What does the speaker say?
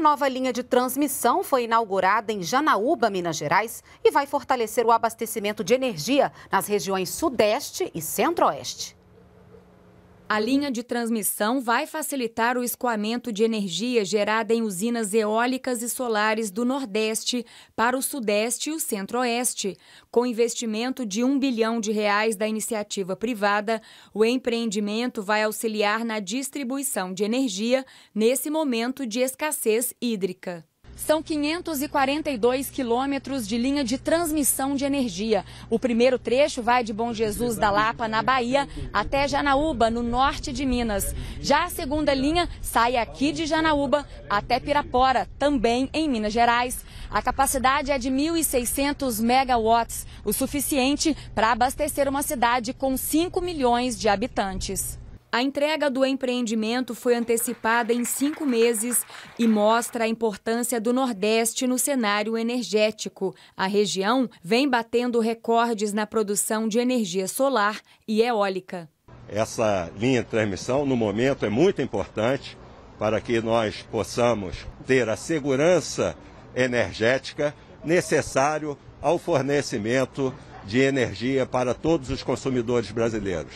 A nova linha de transmissão foi inaugurada em Janaúba, Minas Gerais, e vai fortalecer o abastecimento de energia nas regiões Sudeste e Centro-Oeste. A linha de transmissão vai facilitar o escoamento de energia gerada em usinas eólicas e solares do Nordeste para o Sudeste e o Centro-Oeste. Com investimento de um bilhão de reais da iniciativa privada, o empreendimento vai auxiliar na distribuição de energia nesse momento de escassez hídrica. São 542 quilômetros de linha de transmissão de energia. O primeiro trecho vai de Bom Jesus da Lapa, na Bahia, até Janaúba, no norte de Minas. Já a segunda linha sai aqui de Janaúba até Pirapora, também em Minas Gerais. A capacidade é de 1.600 megawatts, o suficiente para abastecer uma cidade com 5 milhões de habitantes. A entrega do empreendimento foi antecipada em cinco meses e mostra a importância do Nordeste no cenário energético. A região vem batendo recordes na produção de energia solar e eólica. Essa linha de transmissão, no momento, é muito importante para que nós possamos ter a segurança energética necessária ao fornecimento de energia para todos os consumidores brasileiros.